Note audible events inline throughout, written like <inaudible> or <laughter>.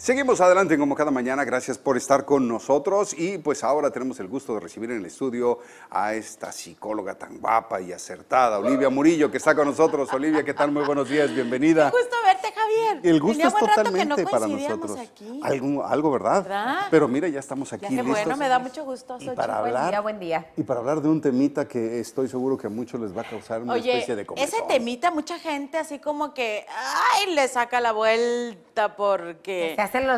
Seguimos adelante como cada mañana, gracias por estar con nosotros y pues ahora tenemos el gusto de recibir en el estudio a esta psicóloga tan guapa y acertada, Olivia Murillo, que está con nosotros. Olivia, ¿qué tal? Muy buenos días, bienvenida. Un gusto verte, Javier. El gusto es totalmente rato que no para nosotros. Aquí. Algo, ¿verdad? Pero mira, ya estamos aquí. Qué Bueno, me da mucho gusto. Y para hablar, buen día, Y para hablar de un temita que estoy seguro que a muchos les va a causar una especie de confusión. Ese temita, mucha gente así como que, ay, le saca la vuelta porque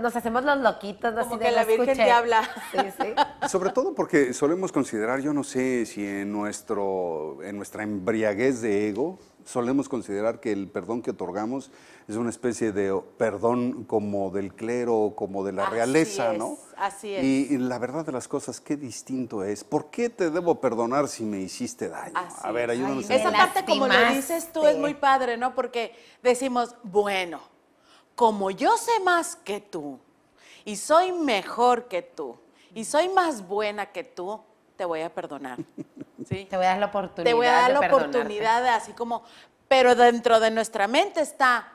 nos hacemos los loquitos. Como que la Virgen te habla. <laughs> Sobre todo porque solemos considerar, yo no sé si en, nuestro, en nuestra embriaguez de ego, solemos considerar que el perdón que otorgamos es una especie de perdón como del clero, como de la realeza, ¿no? Así es. Y, la verdad de las cosas, qué distinto es. ¿Por qué te debo perdonar si me hiciste daño? a ver, ayúdanos. Esa parte, como lo dices tú, es muy padre, ¿no? Porque decimos, bueno como yo sé más que tú y soy mejor que tú y soy más buena que tú, te voy a perdonar. <laughs> Te voy a dar la oportunidad. Te voy a dar la oportunidad de así como, pero dentro de nuestra mente está,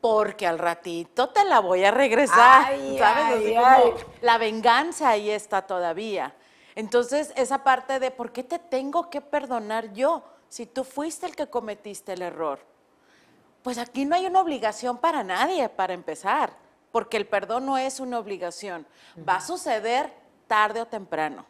porque al ratito te la voy a regresar. <laughs> la venganza ahí está todavía. Entonces, esa parte de por qué te tengo que perdonar yo si tú fuiste el que cometiste el error. Pues aquí no hay una obligación para nadie, para empezar, porque el perdón no es una obligación. Va a suceder tarde o temprano.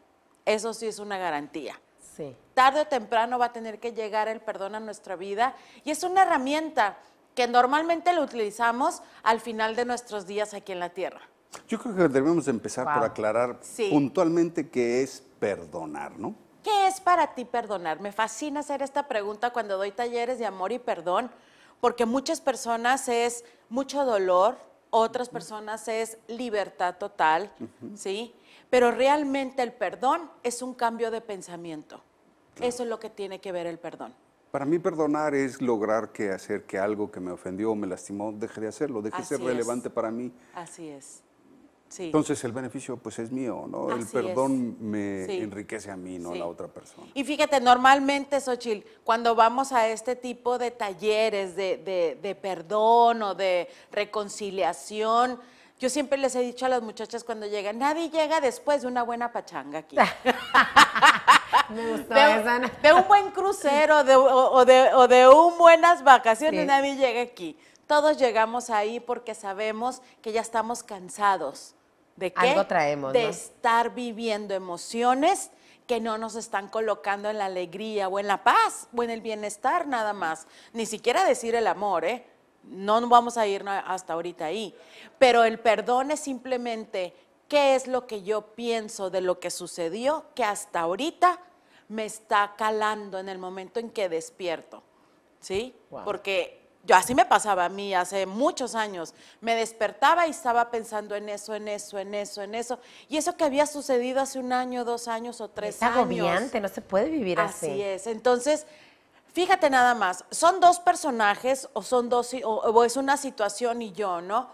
Eso sí es una garantía. Sí. Tarde o temprano va a tener que llegar el perdón a nuestra vida y es una herramienta que normalmente la utilizamos al final de nuestros días aquí en la tierra. Yo creo que debemos empezar por aclarar puntualmente qué es perdonar, ¿no? ¿Qué es para ti perdonar? Me fascina hacer esta pregunta cuando doy talleres de amor y perdón, porque muchas personas es mucho dolor, otras personas es libertad total, ¿sí? Pero realmente el perdón es un cambio de pensamiento. Eso es lo que tiene que ver el perdón. Para mí perdonar es lograr que hacer que algo que me ofendió o me lastimó deje de hacerlo, deje de ser relevante para mí. Así es. Entonces el beneficio pues es mío, ¿no? el perdón me enriquece a mí, no a la otra persona. Y fíjate, normalmente, Xochil, cuando vamos a este tipo de talleres de, perdón o de reconciliación, yo siempre les he dicho a las muchachas cuando llegan, nadie llega después de una buena pachanga aquí. <laughs> Me gusta de, de un buen crucero o, de, un buenas vacaciones, nadie llega aquí. Todos llegamos ahí porque sabemos que ya estamos cansados ¿De Algo traemos. De estar viviendo emociones que no nos están colocando en la alegría o en la paz o en el bienestar nada más. Ni siquiera decir el amor, ¿eh? No vamos a ir hasta ahorita ahí. Pero el perdón es simplemente qué es lo que yo pienso de lo que sucedió que hasta ahorita me está calando en el momento en que despierto. ¿Sí? Porque yo así me pasaba a mí hace muchos años. Me despertaba y estaba pensando en eso, en eso, en eso, en eso. Y eso que había sucedido hace un año, dos años o tres años. Es agobiante, no se puede vivir así. Así es. Entonces, fíjate nada más, son dos personajes o son dos es una situación y yo, ¿no?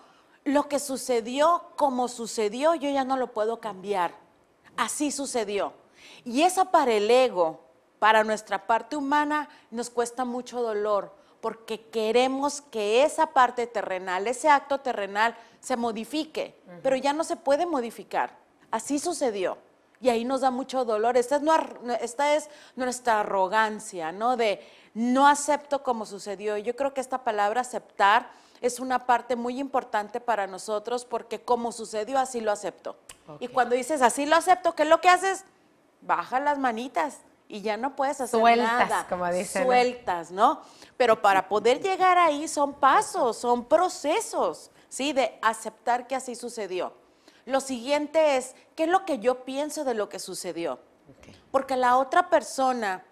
Lo que sucedió como sucedió, yo ya no lo puedo cambiar. Así sucedió. Y esa para el ego, para nuestra parte humana, nos cuesta mucho dolor porque queremos que esa parte terrenal, ese acto terrenal se modifique, pero ya no se puede modificar. Así sucedió. Y ahí nos da mucho dolor. Esta es, esta nuestra arrogancia, ¿no? De no acepto como sucedió. Yo creo que esta palabra aceptar es una parte muy importante para nosotros porque como sucedió, así lo acepto. Y cuando dices así lo acepto, ¿qué es lo que haces? Baja las manitas, y ya no puedes hacer Sueltas, como dicen. Sueltas, ¿no? Pero para poder llegar ahí son pasos, son procesos, ¿sí? De aceptar que así sucedió. Lo siguiente es, ¿qué es lo que yo pienso de lo que sucedió? Porque la otra persona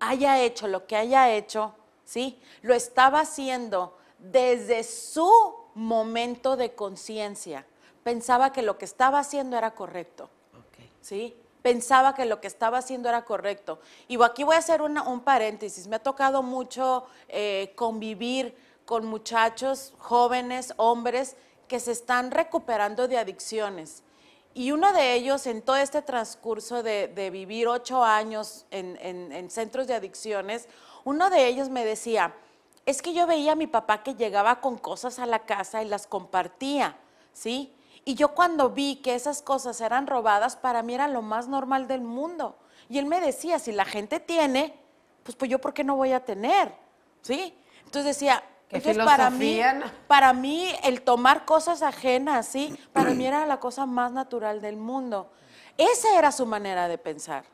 haya hecho lo que haya hecho, ¿sí? Lo estaba haciendo desde su momento de conciencia. Pensaba que lo que estaba haciendo era correcto. ¿Sí? pensaba que lo que estaba haciendo era correcto. Y aquí voy a hacer un paréntesis. Me ha tocado mucho eh, convivir con muchachos, jóvenes, hombres, que se están recuperando de adicciones. Y uno de ellos, en todo este transcurso de, vivir ocho años en, en centros de adicciones, uno de ellos me decía, es que yo veía a mi papá que llegaba con cosas a la casa y las compartía, ¿sí? Y yo cuando vi que esas cosas eran robadas, para mí era lo más normal del mundo. Y él me decía, si la gente tiene, pues, pues yo por qué no voy a tener, ¿sí? Entonces decía, entonces para mí, para mí el tomar cosas ajenas, ¿sí? Para mí era la cosa más natural del mundo. Esa era su manera de pensar.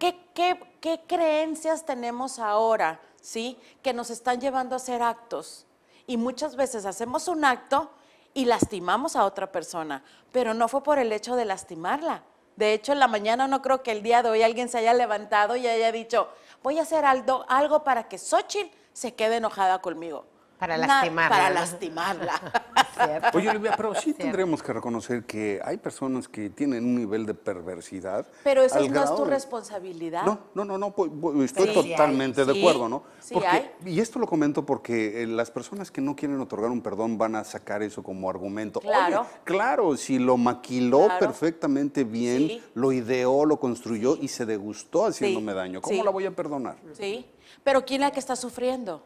¿Qué, qué creencias tenemos ahora, sí? Que nos están llevando a hacer actos. Y muchas veces hacemos un acto y lastimamos a otra persona, pero no fue por el hecho de lastimarla. De hecho, en la mañana no creo que el día de hoy alguien se haya levantado y haya dicho, voy a hacer algo, para que Xochitl se quede enojada conmigo. Para lastimarla. para lastimarla. <laughs> Oye, Olivia, pero sí tendremos que reconocer que hay personas que tienen un nivel de perversidad. Pero eso no es tu responsabilidad. No, no, no, pues, estoy totalmente de acuerdo, ¿no? porque, Y esto lo comento porque eh, las personas que no quieren otorgar un perdón van a sacar eso como argumento. Claro. claro, si lo maquiló perfectamente bien, lo ideó, lo construyó y se degustó haciéndome daño, ¿cómo la voy a perdonar? Sí, pero ¿quién es la que está sufriendo?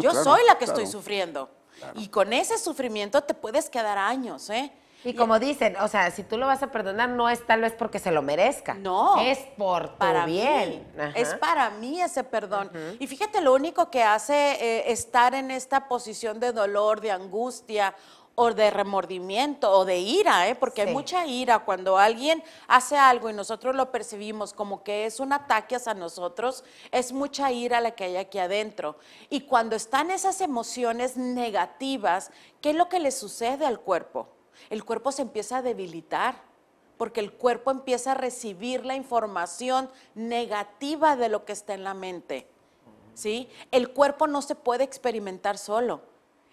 yo soy la que estoy sufriendo. Y con ese sufrimiento te puedes quedar años, ¿eh? Y como dicen, o sea, si tú lo vas a perdonar, no es tal vez porque se lo merezca. No. Es por tu para bien. es para mí ese perdón. Y fíjate, lo único que hace eh, estar en esta posición de dolor, de angustia o de remordimiento o de ira, ¿eh? porque hay mucha ira cuando alguien hace algo y nosotros lo percibimos como que es un ataque hacia nosotros, es mucha ira la que hay aquí adentro. Y cuando están esas emociones negativas, ¿qué es lo que le sucede al cuerpo? El cuerpo se empieza a debilitar porque el cuerpo empieza a recibir la información negativa de lo que está en la mente. ¿Sí? El cuerpo no se puede experimentar solo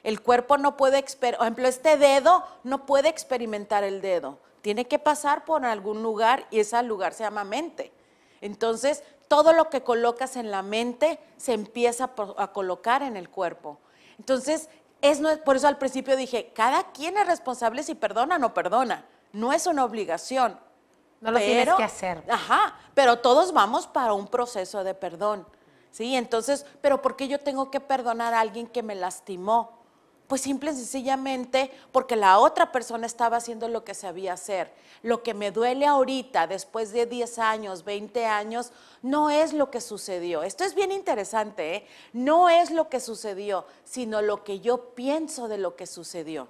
el cuerpo no puede, experimentar, por ejemplo, este dedo no puede experimentar el dedo. Tiene que pasar por algún lugar y ese lugar se llama mente. Entonces, todo lo que colocas en la mente se empieza a colocar en el cuerpo. Entonces, es, por eso al principio dije, cada quien es responsable si perdona o no perdona. No es una obligación. No lo quiero que hacer. Ajá, pero todos vamos para un proceso de perdón. Sí, entonces, pero ¿por qué yo tengo que perdonar a alguien que me lastimó? Pues simple y sencillamente porque la otra persona estaba haciendo lo que sabía hacer. Lo que me duele ahorita, después de 10 años, 20 años, no es lo que sucedió. Esto es bien interesante, ¿eh? No es lo que sucedió, sino lo que yo pienso de lo que sucedió.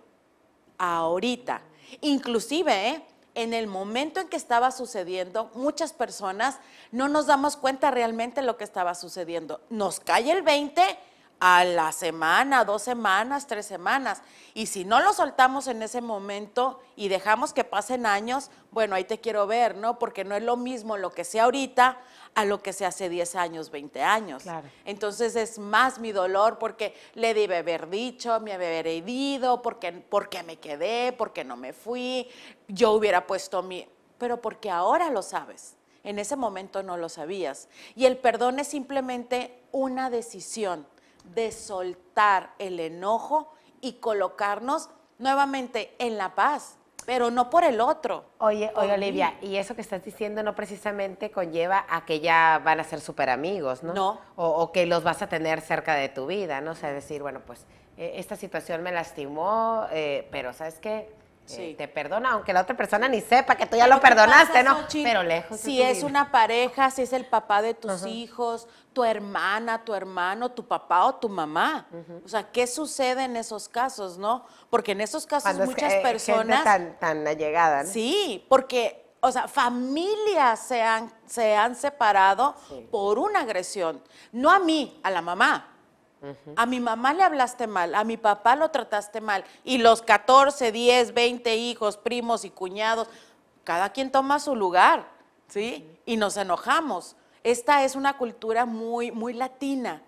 Ahorita. Inclusive, ¿eh? en el momento en que estaba sucediendo, muchas personas no nos damos cuenta realmente lo que estaba sucediendo. Nos cae el 20 a la semana, dos semanas, tres semanas. Y si no lo soltamos en ese momento y dejamos que pasen años, bueno, ahí te quiero ver, ¿no? Porque no es lo mismo lo que sea ahorita a lo que se hace 10 años, 20 años. Entonces es más mi dolor porque le debe haber dicho, me haber herido, porque, porque me quedé, porque no me fui, yo hubiera puesto mi... Pero porque ahora lo sabes, en ese momento no lo sabías. Y el perdón es simplemente una decisión de soltar el enojo y colocarnos nuevamente en la paz, pero no por el otro. Oye, oye Olivia, y eso que estás diciendo no precisamente conlleva a que ya van a ser súper amigos, ¿no? No. O, que los vas a tener cerca de tu vida, ¿no? O sea, decir, bueno, pues eh, esta situación me lastimó, eh, pero ¿sabes qué? Eh, te perdona, aunque la otra persona ni sepa que tú ya lo perdonaste, ¿no? Pero lejos. Si es una pareja, si es el papá de tus hijos, tu hermana, tu hermano, tu papá o tu mamá. O sea, ¿qué sucede en esos casos, no? Porque en esos casos muchas eh, personas. Gente tan, allegada, Sí, porque. O sea, familias se han, se han separado por una agresión. No a mí, a la mamá a mi mamá le hablaste mal, a mi papá lo trataste mal, y los 14, 10, 20 hijos, primos y cuñados, cada quien toma su lugar, ¿sí? Y nos enojamos. Esta es una cultura muy, muy latina.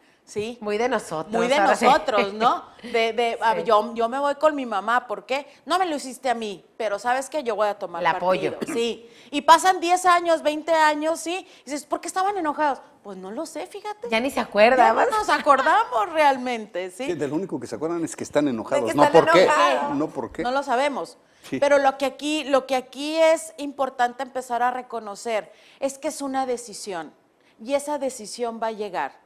Muy de nosotros. Muy de nosotros, ¿no? <laughs> De, yo, yo me voy con mi mamá, ¿por qué? No me lo hiciste a mí, pero sabes que yo voy a tomar el apoyo. Sí. Y pasan 10 años, 20 años, ¿sí? Y dices, ¿por qué estaban enojados? Pues no lo sé, fíjate. Ya ni se acuerdan. no nos acordamos realmente, ¿sí? único que se acuerdan es que están enojados, no por qué. No por qué. No lo sabemos. Pero lo que, aquí, lo que aquí es importante empezar a reconocer es que es una decisión y esa decisión va a llegar.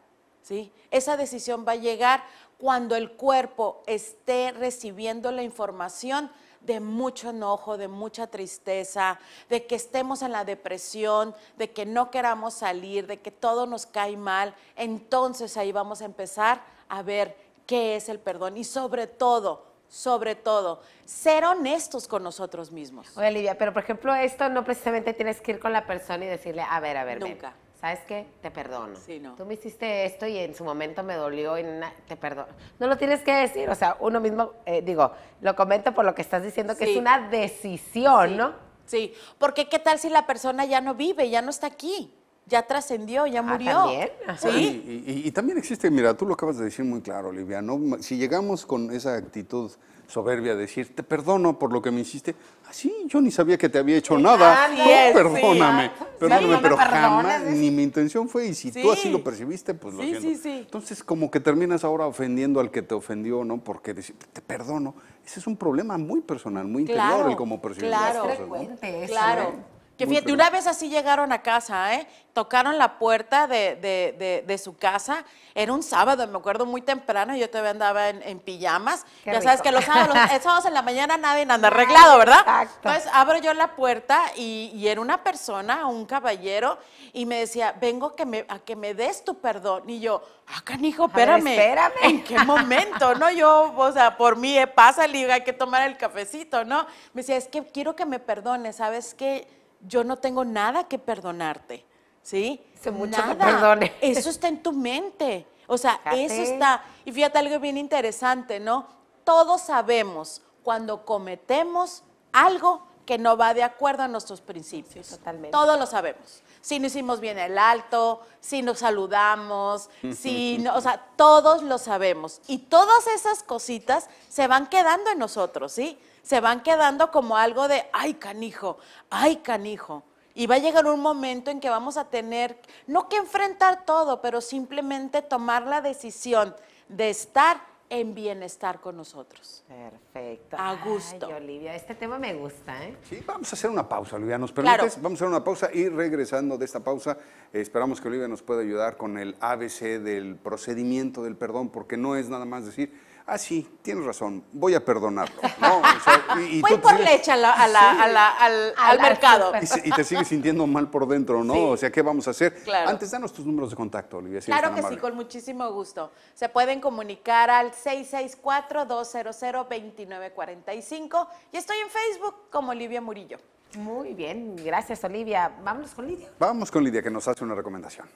¿sí? Esa decisión va a llegar cuando el cuerpo esté recibiendo la información de mucho enojo, de mucha tristeza, de que estemos en la depresión, de que no queramos salir, de que todo nos cae mal, entonces ahí vamos a empezar a ver qué es el perdón y sobre todo, sobre todo, ser honestos con nosotros mismos. Oye, Olivia, pero por ejemplo, esto no precisamente tienes que ir con la persona y decirle, a ver, a ver. Nunca. ¿sabes qué? Te perdono. Sí, no. Tú me hiciste esto y en su momento me dolió y te perdono. No lo tienes que decir, o sea, uno mismo, eh, digo, lo comento por lo que estás diciendo, que es una decisión, ¿no? Sí, porque ¿qué tal si la persona ya no vive, ya no está aquí? Ya trascendió, ya ah, murió. Ah, ¿también? Sí. Y, y, también existe, mira, tú lo acabas de decir muy claro, Olivia, ¿no? Si llegamos con esa actitud soberbia decir, te perdono por lo que me hiciste. Así, ah, yo ni sabía que te había hecho nada. Ah, no, perdóname, perdóname, pero jamás, ni mi intención fue, y si tú así lo percibiste, pues lo siento. Entonces, como que terminas ahora ofendiendo al que te ofendió, ¿no? Porque decir, te perdono. Ese es un problema muy personal, muy interior, el cómo claro, Frecuente, claro, ¿eh? Que fíjate, una vez así llegaron a casa, ¿eh? tocaron la puerta de, su casa, era un sábado, me acuerdo muy temprano, yo todavía andaba en, pijamas, ya sabes que los <laughs> eh, sábados, en la mañana nadie anda arreglado, ¿verdad? Exacto. Entonces abro yo la puerta y, era una persona, un caballero, y me decía, vengo que me, a que me des tu perdón, y yo, ah, canijo, espérame, espérame, ¿en qué momento? no, yo, o sea, por mí eh, pasa, le digo, hay que tomar el cafecito, ¿no? Me decía, es que quiero que me perdones, ¿sabes qué? yo no tengo nada que perdonarte, ¿sí? nada. <laughs> Eso está en tu mente. O sea, eso está. Y fíjate algo bien interesante, ¿no? Todos sabemos cuando cometemos algo que no va de acuerdo a nuestros principios. totalmente. Todos lo sabemos. Si no hicimos bien el alto, si nos saludamos, <laughs> si o sea, todos lo sabemos. Y todas esas cositas se van quedando en nosotros, ¿sí? se van quedando como algo de, ay canijo, ay canijo. Y va a llegar un momento en que vamos a tener, no que enfrentar todo, pero simplemente tomar la decisión de estar en bienestar con nosotros. Perfecto. A gusto. Olivia, este tema me gusta, ¿eh? Sí, vamos a hacer una pausa, Olivia. ¿Nos permites? Vamos a hacer una pausa y regresando de esta pausa, esperamos que Olivia nos pueda ayudar con el ABC del procedimiento del perdón, porque no es nada más decir ah, sí, tienes razón, voy a perdonarlo. <laughs> voy por leche al, mercado. Y, te sigues sintiendo mal por dentro, ¿no? O sea, ¿qué vamos a hacer? Antes, danos tus números de contacto, Olivia. claro que sí, con muchísimo gusto. Se pueden comunicar al 664-200-2945 y estoy en Facebook como Olivia Murillo. Muy bien, gracias Olivia. Vámonos con Lidia. Vamos con Lidia, que nos hace una recomendación.